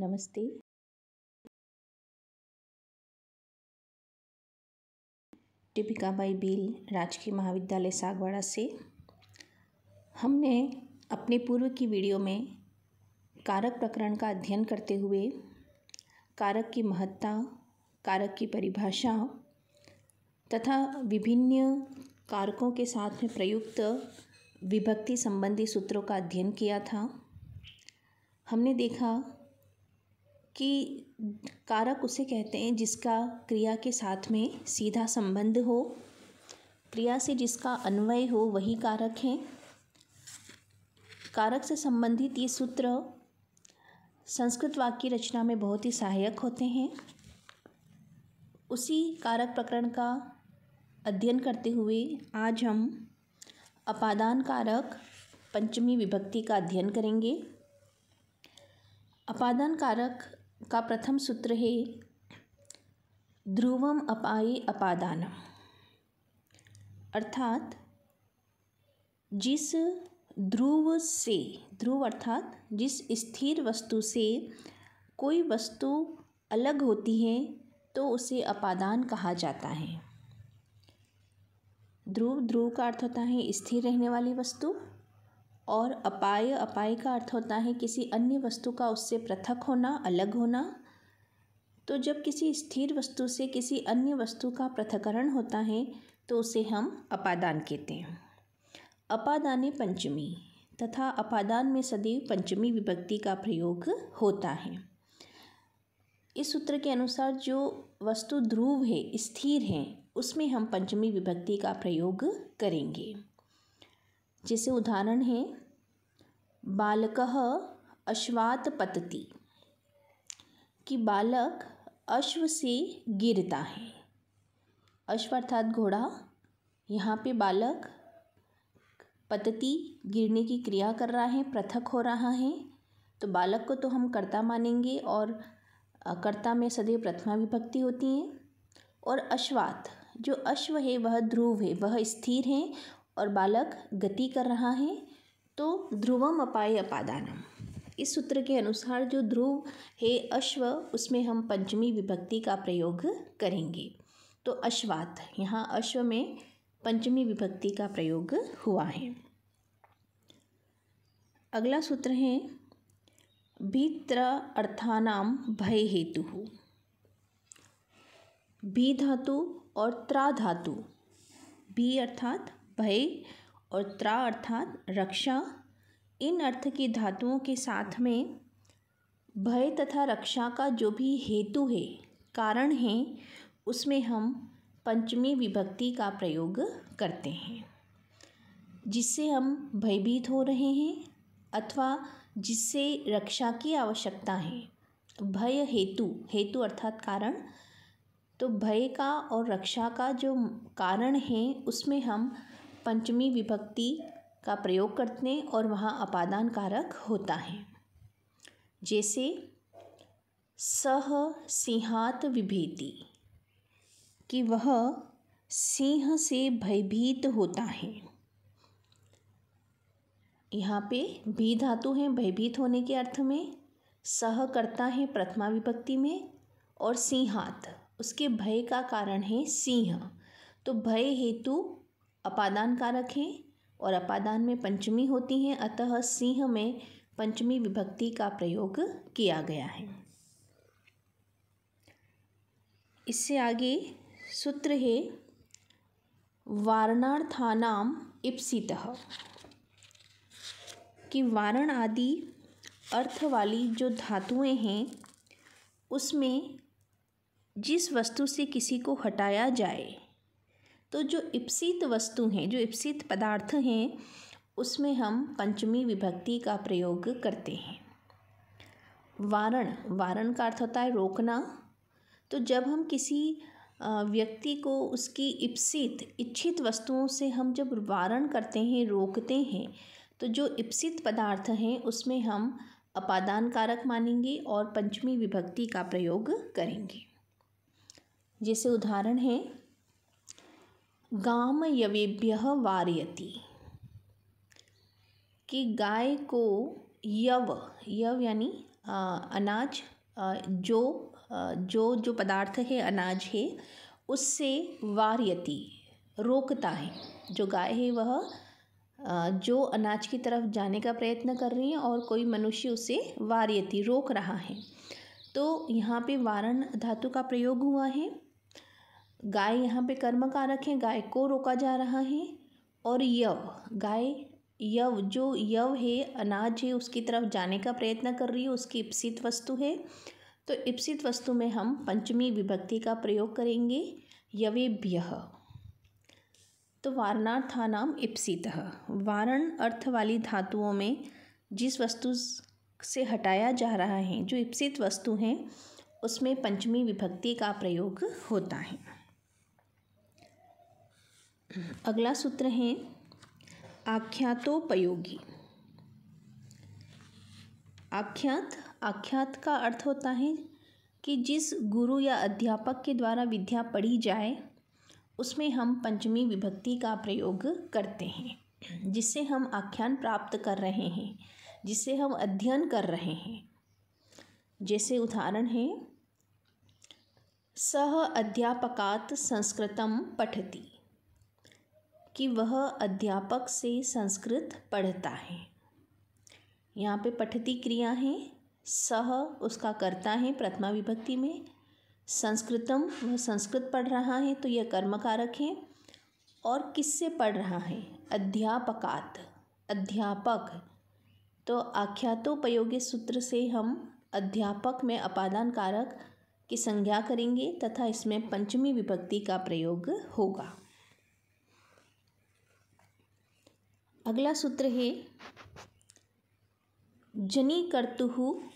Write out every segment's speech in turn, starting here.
नमस्ते टिपिका by bill राजकीय महाविद्यालय सागवाड़ा से हमने अपने पूर्व की वीडियो में कारक प्रकरण का अध्ययन करते हुए कारक की महत्ता कारक की परिभाषा तथा विभिन्न कारकों के साथ में प्रयुक्त विभक्ति संबंधी सूत्रों का अध्ययन किया था हमने देखा कि कारक उसे कहते हैं जिसका क्रिया के साथ में सीधा संबंध हो क्रिया से जिसका अन्वय हो वही कारक हैं कारक से संबंधित ये सूत्र संस्कृत वाक्य रचना में बहुत ही सहायक होते हैं उसी कारक प्रकरण का अध्ययन करते हुए आज हम अपादान कारक पंचमी विभक्ति का अध्ययन करेंगे अपादान कारक का प्रथम सूत्र है ध्रुवम अपाई अपादानम अर्थात जिस ध्रुव से ध्रुव अर्थात जिस स्थिर वस्तु से कोई वस्तु अलग होती है तो उसे अपादान कहा जाता है ध्रुव ध्रुव का अर्थ होता है स्थिर रहने वाली वस्तु और अपाय अपाय का अर्थ होता है किसी अन्य वस्तु का उससे पृथक होना अलग होना तो जब किसी स्थिर वस्तु से किसी अन्य वस्तु का पृथकरण होता है तो उसे हम अपादान कहते हैं अपादान पंचमी तथा अपादान में सदैव पंचमी विभक्ति का प्रयोग होता है इस सूत्र के अनुसार जो वस्तु ध्रुव है स्थिर है उसमें हम पंचमी विभक्ति का प्रयोग करेंगे जैसे उदाहरण है बालक अश्वात पतती कि बालक अश्व से गिरता है अश्व अर्थात घोड़ा यहाँ पे बालक पतती गिरने की क्रिया कर रहा है पृथक हो रहा है तो बालक को तो हम कर्ता मानेंगे और कर्ता में सदैव प्रथमा विभक्ति होती है और अश्वात जो अश्व है वह ध्रुव है वह स्थिर है और बालक गति कर रहा है तो ध्रुवम अपाय अपादानम इस सूत्र के अनुसार जो ध्रुव है अश्व उसमें हम पंचमी विभक्ति का प्रयोग करेंगे तो अश्वात यहाँ अश्व में पंचमी विभक्ति का प्रयोग हुआ है अगला सूत्र है भीत्र अर्थानाम भय हेतु भी धातु और त्रा धातु भी अर्थात भय और त्रा अर्थात रक्षा इन अर्थ की धातुओं के साथ में भय तथा रक्षा का जो भी हेतु है कारण है उसमें हम पंचमी विभक्ति का प्रयोग करते हैं जिससे हम भयभीत हो रहे हैं अथवा जिससे रक्षा की आवश्यकता है भय हेतु हेतु अर्थात कारण तो भय का और रक्षा का जो कारण है उसमें हम पंचमी विभक्ति का प्रयोग करते हैं और वहाँ अपादान कारक होता है जैसे सह सिंहात विभेति कि वह सिंह से भयभीत होता है यहाँ पे भी धातु हैं भयभीत होने के अर्थ में सह करता है प्रथमा विभक्ति में और सिंहात उसके भय का कारण है सिंह तो भय हेतु अपादान कारक हैं और अपादान में पंचमी होती हैं अतः सिंह में पंचमी विभक्ति का प्रयोग किया गया है इससे आगे सूत्र है वारणार्थानाम इप्सित कि वारण आदि अर्थ वाली जो धातुएं हैं उसमें जिस वस्तु से किसी को हटाया जाए तो जो इप्सित वस्तु हैं जो इप्सित पदार्थ हैं उसमें हम पंचमी विभक्ति का प्रयोग करते हैं वारण वारण का अर्थ होता है रोकना तो जब हम किसी व्यक्ति को उसकी इप्सित इच्छित वस्तुओं से हम जब वारण करते हैं रोकते हैं तो जो इप्सित पदार्थ हैं उसमें हम अपादान कारक मानेंगे और पंचमी विभक्ति का प्रयोग करेंगे जैसे उदाहरण है गामयवेभ्य वारयति कि गाय को यव यव यानी अनाज जो जो जो पदार्थ है अनाज है उससे वारयति रोकता है जो गाय है वह जो अनाज की तरफ जाने का प्रयत्न कर रही है और कोई मनुष्य उसे वारयति रोक रहा है तो यहाँ पे वारण धातु का प्रयोग हुआ है गाय यहाँ पे कर्म कारक है गाय को रोका जा रहा है और यव गाय यव जो यव है अनाज है उसकी तरफ जाने का प्रयत्न कर रही है उसकी इप्सित वस्तु है तो इप्सित वस्तु में हम पंचमी विभक्ति का प्रयोग करेंगे यवेभ्य तो वारणार्था नाम इप्सित वारण अर्थ वाली धातुओं में जिस वस्तु से हटाया जा रहा है जो इप्सित वस्तु हैं उसमें पंचमी विभक्ति का प्रयोग होता है अगला सूत्र है आख्यातोपयोगी आख्यात आख्यात का अर्थ होता है कि जिस गुरु या अध्यापक के द्वारा विद्या पढ़ी जाए उसमें हम पंचमी विभक्ति का प्रयोग करते हैं जिससे हम आख्यान प्राप्त कर रहे हैं जिससे हम अध्ययन कर रहे हैं जैसे उदाहरण है सह अध्यापकात संस्कृतम पठती कि वह अध्यापक से संस्कृत पढ़ता है यहाँ पे पठती क्रिया है सह उसका करता है प्रथमा विभक्ति में संस्कृतम वह संस्कृत पढ़ रहा है तो यह कर्मकारक है और किससे पढ़ रहा है अध्यापकात अध्यापक तो आख्यातोपयोगी सूत्र से हम अध्यापक में अपादान कारक की संज्ञा करेंगे तथा इसमें पंचमी विभक्ति का प्रयोग होगा अगला सूत्र है जनी कर्तु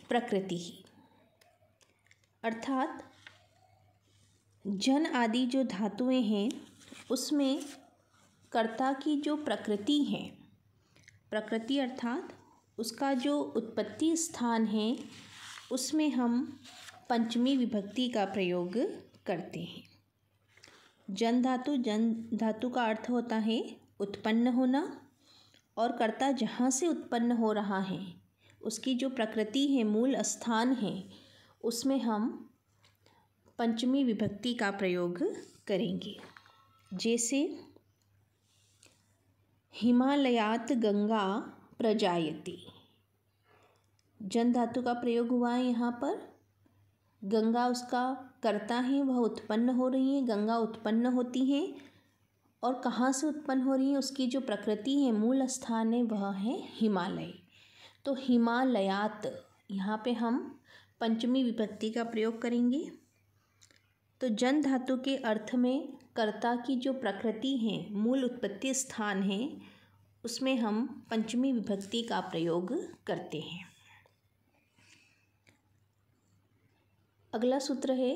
प्रकृति अर्थात जन आदि जो धातुएं हैं उसमें कर्ता की जो प्रकृति है प्रकृति अर्थात उसका जो उत्पत्ति स्थान है उसमें हम पंचमी विभक्ति का प्रयोग करते हैं जन धातु जन धातु का अर्थ होता है उत्पन्न होना और कर्ता जहाँ से उत्पन्न हो रहा है उसकी जो प्रकृति है मूल स्थान है उसमें हम पंचमी विभक्ति का प्रयोग करेंगे जैसे हिमालयात गंगा प्रजायती जन धातु का प्रयोग हुआ है यहाँ पर गंगा उसका करता है वह उत्पन्न हो रही है गंगा उत्पन्न होती हैं और कहाँ से उत्पन्न हो रही है उसकी जो प्रकृति है मूल स्थान है वह है हिमालय तो हिमालयात यहाँ पे हम पंचमी विभक्ति का प्रयोग करेंगे तो जन धातु के अर्थ में कर्ता की जो प्रकृति है मूल उत्पत्ति स्थान है उसमें हम पंचमी विभक्ति का प्रयोग करते हैं अगला सूत्र है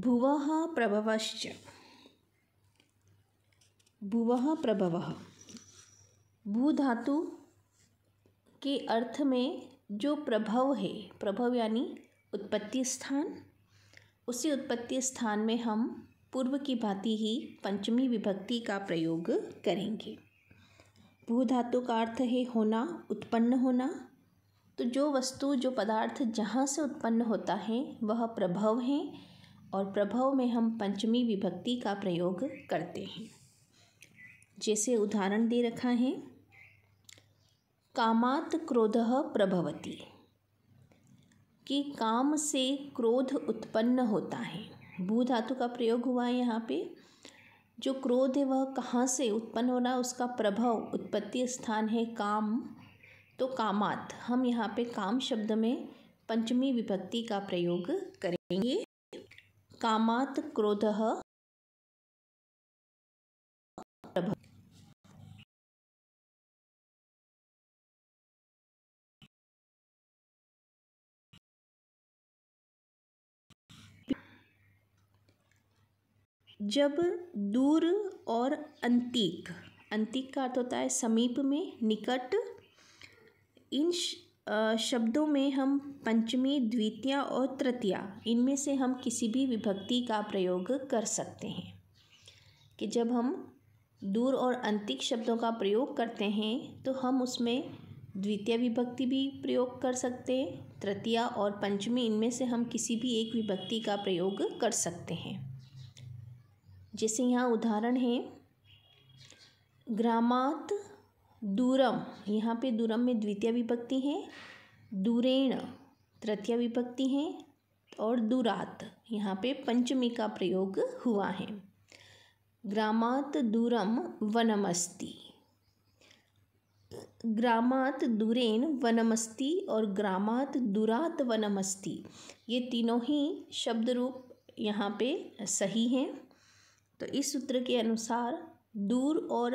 भुव प्रभवश्च भुव प्रभव भू धातु के अर्थ में जो प्रभव है प्रभव यानी उत्पत्ति स्थान उसी उत्पत्ति स्थान में हम पूर्व की भांति ही पंचमी विभक्ति का प्रयोग करेंगे भू धातु का अर्थ है होना उत्पन्न होना तो जो वस्तु जो पदार्थ जहाँ से उत्पन्न होता है वह प्रभव है और प्रभव में हम पंचमी विभक्ति का प्रयोग करते हैं जैसे उदाहरण दे रखा है कामात क्रोध प्रभवती कि काम से क्रोध उत्पन्न होता है भू धातु का प्रयोग हुआ है यहाँ पे जो क्रोध है वह कहाँ से उत्पन्न हो रहा है उसका प्रभाव उत्पत्ति स्थान है काम तो कामात हम यहाँ पे काम शब्द में पंचमी विभक्ति का प्रयोग करेंगे कामात क्रोध जब दूर और अंतिक अंतिक का अर्थ होता है समीप में निकट इन शब्दों में हम पंचमी द्वितीय और तृतीया इनमें से हम किसी भी विभक्ति का प्रयोग कर सकते हैं कि जब हम दूर और अंतिक शब्दों का प्रयोग करते हैं तो हम उसमें द्वितीय विभक्ति भी प्रयोग कर सकते हैं तृतीय और पंचमी इनमें से हम किसी भी एक विभक्ति का प्रयोग कर सकते हैं जैसे यहाँ उदाहरण है ग्रामात दूरम यहाँ पे दूरम में द्वितीय विभक्ति है दूरेण तृतीय विभक्ति है और दूरात यहाँ पे पंचमी का प्रयोग हुआ है ग्रामात दूरम वनमस्ती ग्रामात दूरेन वनमस्ती और ग्रामात दूरात वनमस्ती ये तीनों ही शब्द रूप यहाँ पे सही हैं तो इस सूत्र के अनुसार दूर और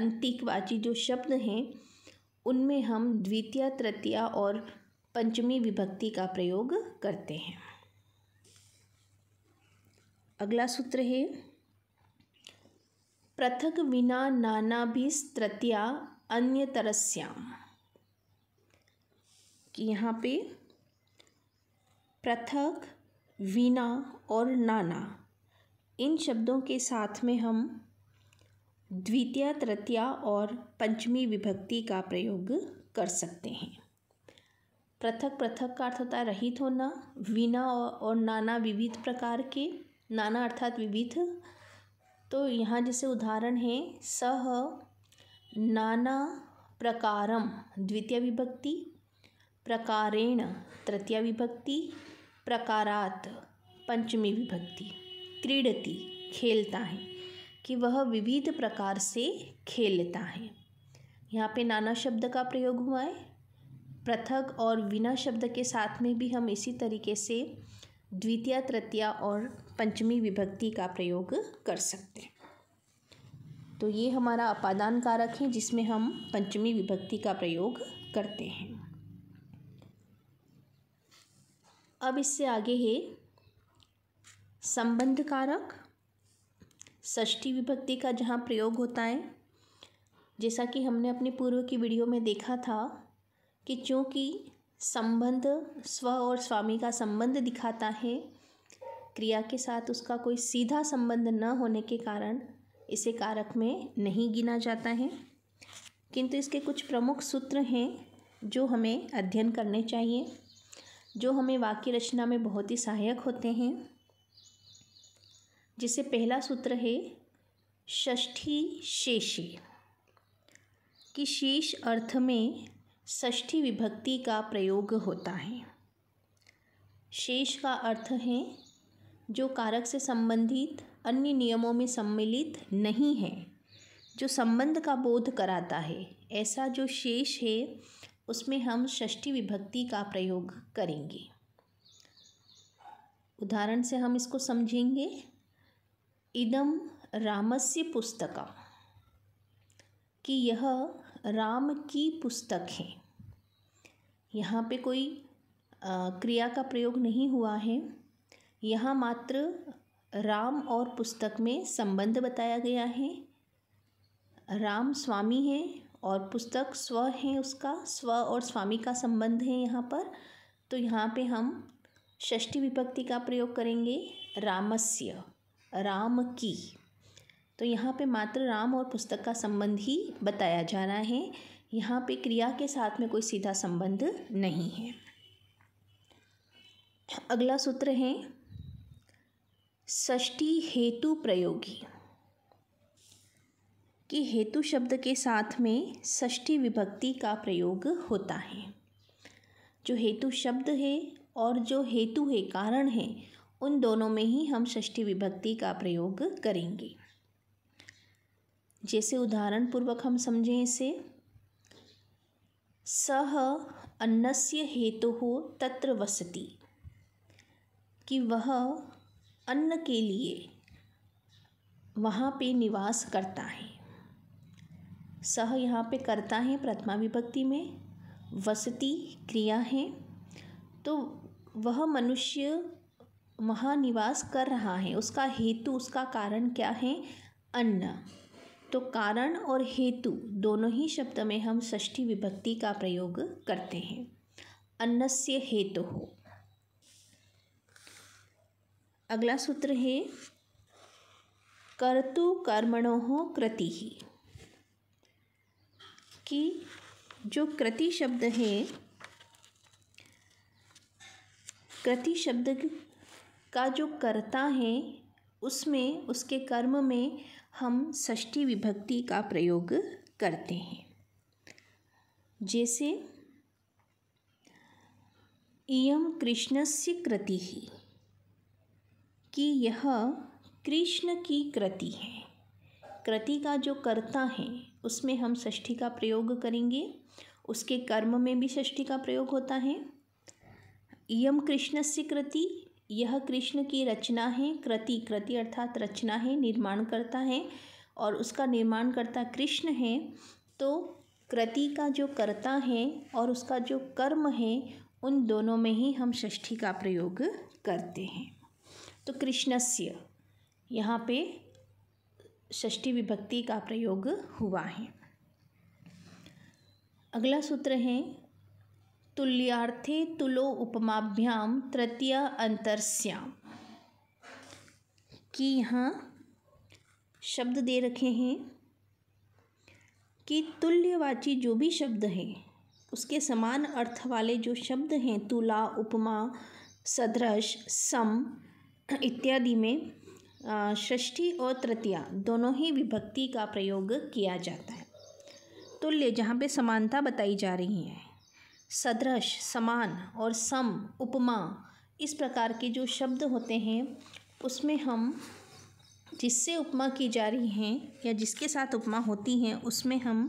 अंतिकवाची जो शब्द हैं उनमें हम द्वितीय तृतीय और पंचमी विभक्ति का प्रयोग करते हैं अगला सूत्र है पृथक विना नानाभिस्तृतीया अन्य तरस्याम कि यहाँ पे पृथक वीणा और नाना इन शब्दों के साथ में हम द्वितीय तृतीय और पंचमी विभक्ति का प्रयोग कर सकते हैं पृथक पृथक का अर्थ होता है रहित होना वीणा और नाना विविध प्रकार के नाना अर्थात विविध तो यहाँ जैसे उदाहरण है सह नाना प्रकारम द्वितीय विभक्ति प्रकारेण तृतीय विभक्ति प्रकारात पंचमी विभक्ति क्रीडति खेलता है कि वह विविध प्रकार से खेलता है यहाँ पे नाना शब्द का प्रयोग हुआ है पृथक और बिना शब्द के साथ में भी हम इसी तरीके से द्वितीय तृतीय और पंचमी विभक्ति का प्रयोग कर सकते हैं तो ये हमारा अपादान कारक है जिसमें हम पंचमी विभक्ति का प्रयोग करते हैं अब इससे आगे है संबंध कारक ष्ठी विभक्ति का जहाँ प्रयोग होता है जैसा कि हमने अपने पूर्व की वीडियो में देखा था कि चूँकि संबंध स्व और स्वामी का संबंध दिखाता है क्रिया के साथ उसका कोई सीधा संबंध न होने के कारण इसे कारक में नहीं गिना जाता है किंतु इसके कुछ प्रमुख सूत्र हैं जो हमें अध्ययन करने चाहिए जो हमें वाक्य रचना में बहुत ही सहायक होते हैं जिसे पहला सूत्र है षष्ठी शेषी कि शेष अर्थ में षष्ठी विभक्ति का प्रयोग होता है शेष का अर्थ है जो कारक से संबंधित अन्य नियमों में सम्मिलित नहीं है जो संबंध का बोध कराता है ऐसा जो शेष है उसमें हम षष्ठी विभक्ति का प्रयोग करेंगे उदाहरण से हम इसको समझेंगे इदम रामस्य पुस्तका कि यह राम की पुस्तक है यहाँ पे कोई क्रिया का प्रयोग नहीं हुआ है यहाँ मात्र राम और पुस्तक में संबंध बताया गया है राम स्वामी हैं और पुस्तक स्व है उसका स्व और स्वामी का संबंध है यहाँ पर तो यहाँ पे हम षष्ठी विभक्ति का प्रयोग करेंगे रामस्य राम की तो यहाँ पे मात्र राम और पुस्तक का संबंध ही बताया जा रहा है यहाँ पे क्रिया के साथ में कोई सीधा संबंध नहीं है अगला सूत्र है षष्टी हेतु प्रयोगी कि हेतु शब्द के साथ में षष्टी विभक्ति का प्रयोग होता है जो हेतु शब्द है और जो हेतु है कारण है उन दोनों में ही हम ष्ठी विभक्ति का प्रयोग करेंगे जैसे उदाहरण पूर्वक हम समझें इसे सह अन्नस्य हेतु हो तत्र वसति कि वह अन्न के लिए वहाँ पे निवास करता है सह यहाँ पे करता है प्रथमा विभक्ति में वसती क्रिया है तो वह मनुष्य वहाँ निवास कर रहा है उसका हेतु उसका कारण क्या है अन्न तो कारण और हेतु दोनों ही शब्द में हम षष्ठी विभक्ति का प्रयोग करते हैं अन्नस्य हेतु हो अगला सूत्र है कर्तु कर्मणो कृति ही कि जो कृति शब्द है कृति शब्द का जो कर्ता है उसमें उसके कर्म में हम षष्ठी विभक्ति का प्रयोग करते हैं जैसे इम कृष्णस्य कृति ही कि यह कृष्ण की कृति है कृति का जो कर्ता है उसमें हम षष्ठी का प्रयोग करेंगे उसके कर्म में भी षष्ठी का प्रयोग होता है यम कृष्ण से कृति यह कृष्ण की रचना है कृति कृति अर्थात रचना है निर्माण करता है और उसका निर्माण करता कृष्ण है तो कृति का जो कर्ता है और उसका जो कर्म है उन दोनों में ही हम षष्ठी का प्रयोग करते हैं तो कृष्णस्य यहाँ पे षष्ठी विभक्ति का प्रयोग हुआ है अगला सूत्र है तुल्यार्थे तुलो उपमाभ्याम तृतीय अंतरस्याम कि यहाँ शब्द दे रखे हैं कि तुल्यवाची जो भी शब्द हैं उसके समान अर्थ वाले जो शब्द हैं तुला उपमा सदृश सम इत्यादि में षष्ठी और तृतीया दोनों ही विभक्ति का प्रयोग किया जाता है तुल्य जहाँ पे समानता बताई जा रही है सदृश समान और सम उपमा इस प्रकार के जो शब्द होते हैं उसमें हम जिससे उपमा की जा रही हैं या जिसके साथ उपमा होती हैं उसमें हम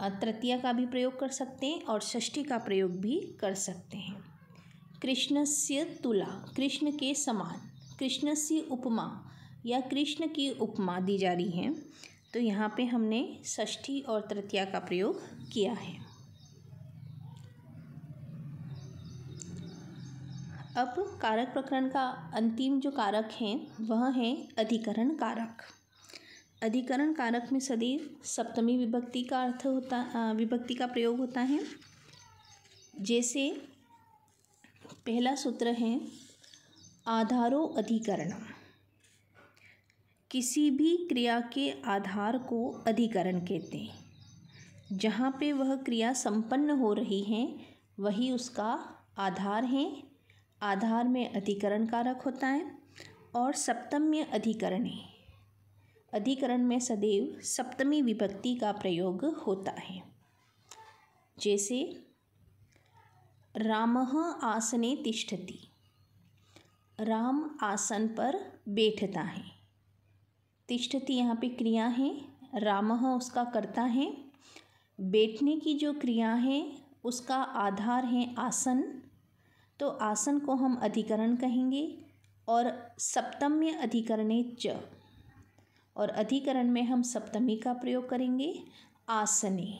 तृतीया का भी प्रयोग कर सकते हैं और षष्ठी का प्रयोग भी कर सकते हैं कृष्णस्य तुला कृष्ण के समान कृष्ण से उपमा या कृष्ण की उपमा दी जा रही है तो यहाँ पे हमने षष्ठी और तृतीया का प्रयोग किया है अब कारक प्रकरण का अंतिम जो कारक है वह है अधिकरण कारक अधिकरण कारक में सदैव सप्तमी विभक्ति का अर्थ होता विभक्ति का प्रयोग होता है जैसे पहला सूत्र है आधारो अधिकरण किसी भी क्रिया के आधार को अधिकरण कहते हैं जहाँ पे वह क्रिया संपन्न हो रही है वही उसका आधार है आधार में अधिकरण कारक होता है और सप्तम्य अधिकरण है अधिकरण में सदैव सप्तमी विभक्ति का प्रयोग होता है जैसे राम आसने तिष्ठति राम आसन पर बैठता है तिष्ठति यहाँ पे क्रिया है राम उसका करता है बैठने की जो क्रिया है उसका आधार है आसन तो आसन को हम अधिकरण कहेंगे और सप्तम्य अधिकरणे च और अधिकरण में हम सप्तमी का प्रयोग करेंगे आसने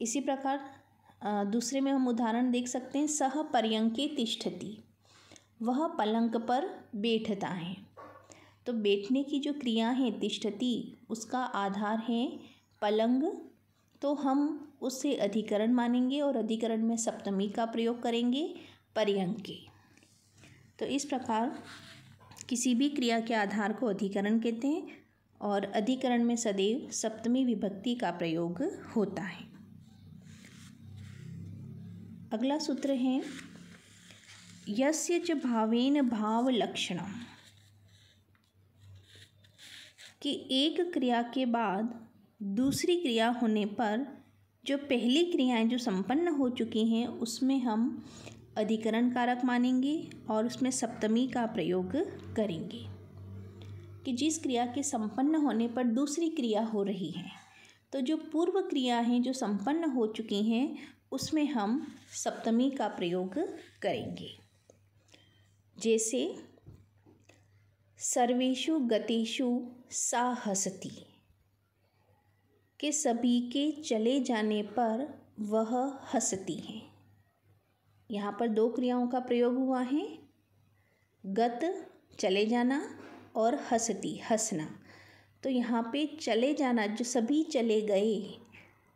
इसी प्रकार दूसरे में हम उदाहरण देख सकते हैं सह पर्यंके तिष्ठति वह पलंग पर बैठता है तो बैठने की जो क्रिया है तिष्ठति उसका आधार है पलंग तो हम उससे अधिकरण मानेंगे और अधिकरण में सप्तमी का प्रयोग करेंगे पर्यंके तो इस प्रकार किसी भी क्रिया के आधार को अधिकरण कहते हैं और अधिकरण में सदैव सप्तमी विभक्ति का प्रयोग होता है अगला सूत्र है यस्य च भावेन भाव लक्षण कि एक क्रिया के बाद दूसरी क्रिया होने पर जो पहली क्रियाएं जो संपन्न हो चुकी हैं उसमें हम अधिकरण कारक मानेंगे और उसमें सप्तमी का प्रयोग करेंगे कि जिस क्रिया के संपन्न होने पर दूसरी क्रिया हो रही है तो जो पूर्व क्रिया हैं जो संपन्न हो चुकी हैं उसमें हम सप्तमी का प्रयोग करेंगे जैसे सर्वेशु सा साहसती के सभी के चले जाने पर वह हंसती हैं यहाँ पर दो क्रियाओं का प्रयोग हुआ है गत चले जाना और हंसती हंसना तो यहाँ पे चले जाना जो सभी चले गए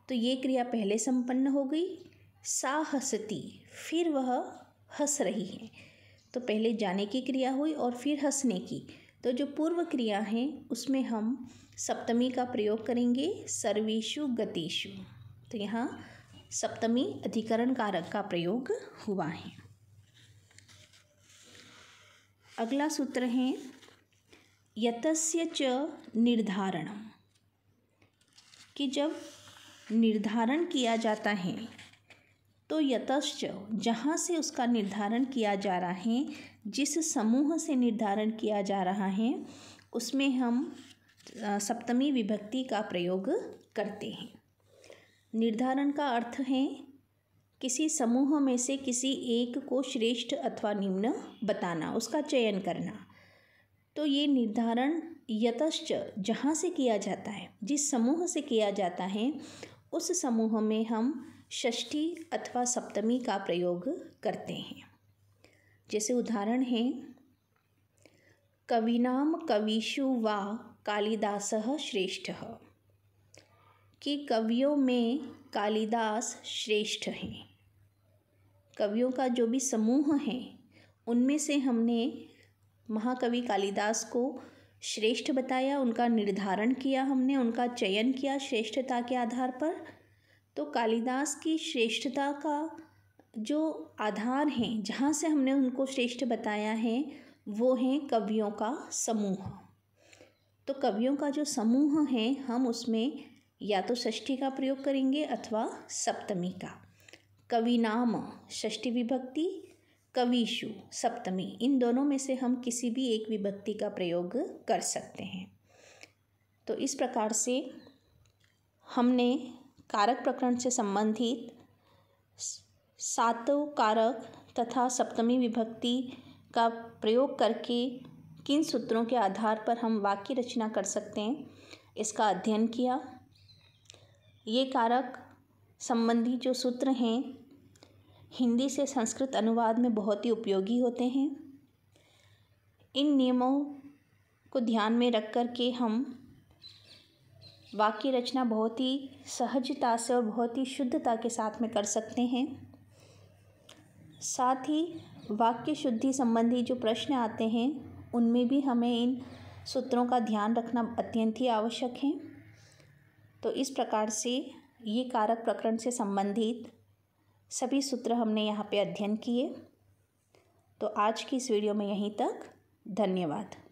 तो ये क्रिया पहले संपन्न हो गई सा हसती फिर वह हंस रही है तो पहले जाने की क्रिया हुई और फिर हंसने की तो जो पूर्व क्रिया है उसमें हम सप्तमी का प्रयोग करेंगे सर्वेशु गतिशु तो यहाँ सप्तमी अधिकरण कारक का प्रयोग हुआ है अगला सूत्र है यतस्य च निर्धारण कि जब निर्धारण किया जाता है तो यतश्च जहाँ से उसका निर्धारण किया जा रहा है जिस समूह से निर्धारण किया जा रहा है उसमें हम सप्तमी विभक्ति का प्रयोग करते हैं निर्धारण का अर्थ है किसी समूह में से किसी एक को श्रेष्ठ अथवा निम्न बताना उसका चयन करना तो ये निर्धारण यतश्च जहाँ से किया जाता है जिस समूह से किया जाता है उस समूह में हम षष्ठी अथवा सप्तमी का प्रयोग करते हैं जैसे उदाहरण है कविनाम कविषु व कालिदास श्रेष्ठ कि कवियों में कालिदास श्रेष्ठ हैं कवियों का जो भी समूह है उनमें से हमने महाकवि कालिदास को श्रेष्ठ बताया उनका निर्धारण किया हमने उनका चयन किया श्रेष्ठता के आधार पर तो कालिदास की श्रेष्ठता का जो आधार हैं जहाँ से हमने उनको श्रेष्ठ बताया है वो हैं कवियों का समूह तो कवियों का जो समूह है हम उसमें या तो षष्ठी का प्रयोग करेंगे अथवा सप्तमी का कवि नाम षष्ठी विभक्ति कविशु सप्तमी इन दोनों में से हम किसी भी एक विभक्ति का प्रयोग कर सकते हैं तो इस प्रकार से हमने कारक प्रकरण से संबंधित सातों कारक तथा सप्तमी विभक्ति का प्रयोग करके किन सूत्रों के आधार पर हम वाक्य रचना कर सकते हैं इसका अध्ययन किया ये कारक संबंधी जो सूत्र हैं हिंदी से संस्कृत अनुवाद में बहुत ही उपयोगी होते हैं इन नियमों को ध्यान में रख कर के हम वाक्य रचना बहुत ही सहजता से और बहुत ही शुद्धता के साथ में कर सकते हैं साथ ही वाक्य शुद्धि संबंधी जो प्रश्न आते हैं उनमें भी हमें इन सूत्रों का ध्यान रखना अत्यंत ही आवश्यक है तो इस प्रकार से ये कारक प्रकरण से संबंधित सभी सूत्र हमने यहाँ पे अध्ययन किए तो आज की इस वीडियो में यहीं तक धन्यवाद